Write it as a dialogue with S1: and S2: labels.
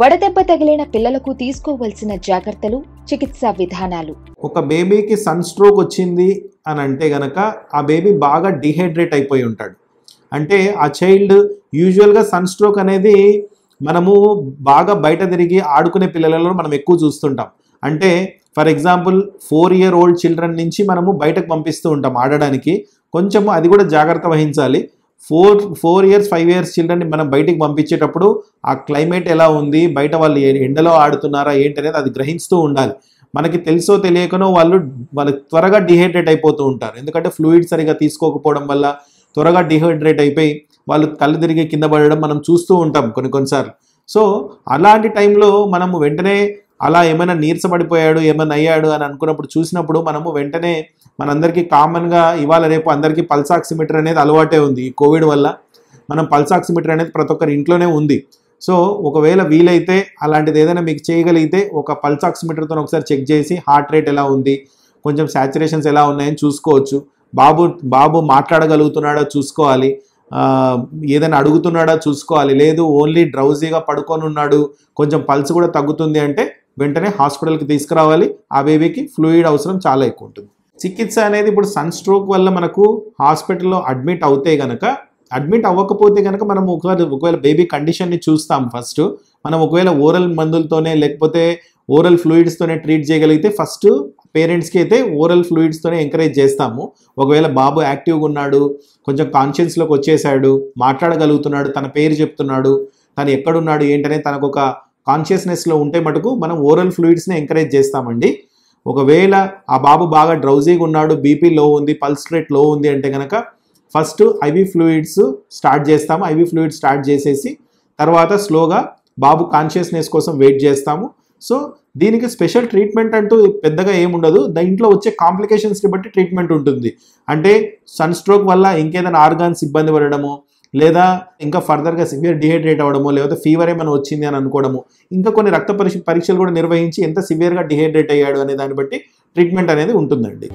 S1: వడదెబ్బ తగిలిన పిల్లలకు తీసుకోవలసిన జాగ్రత్తలు చికిత్సా విధానాలు ఒక బేబీకి సన్ స్ట్రోక్ వచ్చింది అని అంటే గనక ఆ బేబీ బాగా డిహైడ్రేట్ అయిపోయి ఉంటాడు అంటే ఆ చైల్డ్ యూజువల్గా సన్ స్ట్రోక్ అనేది మనము బాగా బయట తిరిగి ఆడుకునే పిల్లలలో మనం ఎక్కువ చూస్తుంటాం అంటే for example four year old children నుంచి మనము బయటకు పంపిస్తూ ఉంటాం ఆడడానికి కొంచెము అది కూడా జాగ్రత్త వహించాలి four four years five years children మనం బయటికి పంపించేటప్పుడు ఆ క్లైమేట్ ఎలా ఉంది బయట వాళ్ళు ఎండలో ఆడుతున్నారా ఏంటి అనేది అది గ్రహిస్తూ ఉండాలి మనకి తెలుసో తెలియకనో వాళ్ళు వాళ్ళకి త్వరగా డిహైడ్రేట్ అయిపోతూ ఉంటారు ఎందుకంటే ఫ్లూయిడ్ సరిగా తీసుకోకపోవడం వల్ల త్వరగా డిహైడ్రేట్ అయిపోయి వాళ్ళు కళ్ళు తిరిగి కింద పడడం మనం చూస్తూ ఉంటాం కొన్ని కొన్నిసార్లు సో అలాంటి టైంలో మనము వెంటనే అలా ఏమైనా నీరసపడిపోయాడు ఏమైనా అయ్యాడు అని అనుకున్నప్పుడు చూసినప్పుడు మనము వెంటనే మనందరికీ కామన్గా ఇవాళ రేపు అందరికీ పల్స్ ఆక్సిమీటర్ అనేది అలవాటే ఉంది ఈ కోవిడ్ వల్ల మనం పల్స్ ఆక్సిమీటర్ అనేది ప్రతి ఒక్కరి ఇంట్లోనే ఉంది సో ఒకవేళ వీలైతే అలాంటిది ఏదైనా మీకు చేయగలిగితే ఒక పల్స్ ఆక్సిమీటర్తో ఒకసారి చెక్ చేసి హార్ట్ రేట్ ఎలా ఉంది కొంచెం శాచురేషన్స్ ఎలా ఉన్నాయని చూసుకోవచ్చు బాబు బాబు మాట్లాడగలుగుతున్నాడో చూసుకోవాలి ఏదైనా అడుగుతున్నాడా చూసుకోవాలి లేదు ఓన్లీ డ్రౌజీగా పడుకొని ఉన్నాడు కొంచెం పల్స్ కూడా తగ్గుతుంది అంటే వెంటనే హాస్పిటల్కి తీసుకురావాలి ఆ బేబీకి ఫ్లూయిడ్ అవసరం చాలా ఎక్కువ ఉంటుంది చికిత్స అనేది ఇప్పుడు సన్ స్ట్రోక్ వల్ల మనకు హాస్పిటల్లో అడ్మిట్ అవుతే కనుక అడ్మిట్ అవ్వకపోతే కనుక మనం ఒకవేళ ఒకవేళ బేబీ కండిషన్ని చూస్తాం ఫస్ట్ మనం ఒకవేళ ఓరల్ మందులతోనే లేకపోతే ఓరల్ ఫ్లూయిడ్స్తోనే ట్రీట్ చేయగలిగితే ఫస్ట్ పేరెంట్స్కి అయితే ఓరల్ ఫ్లూయిడ్స్తోనే ఎంకరేజ్ చేస్తాము ఒకవేళ బాబు యాక్టివ్గా ఉన్నాడు కొంచెం కాన్షియన్స్లోకి వచ్చేసాడు మాట్లాడగలుగుతున్నాడు తన పేరు చెప్తున్నాడు తను ఎక్కడున్నాడు ఏంటనే తనకు ఒక కాన్షియస్నెస్లో ఉంటే మటుకు మనం ఓరల్ ఫ్లూయిడ్స్ని ఎంకరేజ్ చేస్తామండి ఒకవేళ ఆ బాబు బాగా డ్రౌజీగా ఉన్నాడు బీపీ లో ఉంది పల్స్ రేట్ లో ఉంది అంటే కనుక ఫస్ట్ ఐవీ ఫ్లూయిడ్స్ స్టార్ట్ చేస్తాము ఐవీ ఫ్లూయిడ్ స్టార్ట్ చేసేసి తర్వాత స్లోగా బాబు కాన్షియస్నెస్ కోసం వెయిట్ చేస్తాము సో దీనికి స్పెషల్ ట్రీట్మెంట్ అంటూ పెద్దగా ఏముండదు దీంట్లో వచ్చే కాంప్లికేషన్స్ని బట్టి ట్రీట్మెంట్ ఉంటుంది అంటే సన్ స్ట్రోక్ వల్ల ఇంకేదైనా ఆర్గాన్స్ ఇబ్బంది పడడము లేదా ఇంకా ఫర్దర్గా సివియర్ డిహైడ్రేట్ అవ్వడము లేకపోతే ఫీవర్ ఏమైనా వచ్చింది అని అనుకోవడము ఇంకా కొన్ని రక్త పరీక్షలు కూడా నిర్వహించి ఎంత సివియర్గా డిహైడ్రేట్ అయ్యాడు అనే దాన్ని బట్టి ట్రీట్మెంట్ అనేది ఉంటుందండి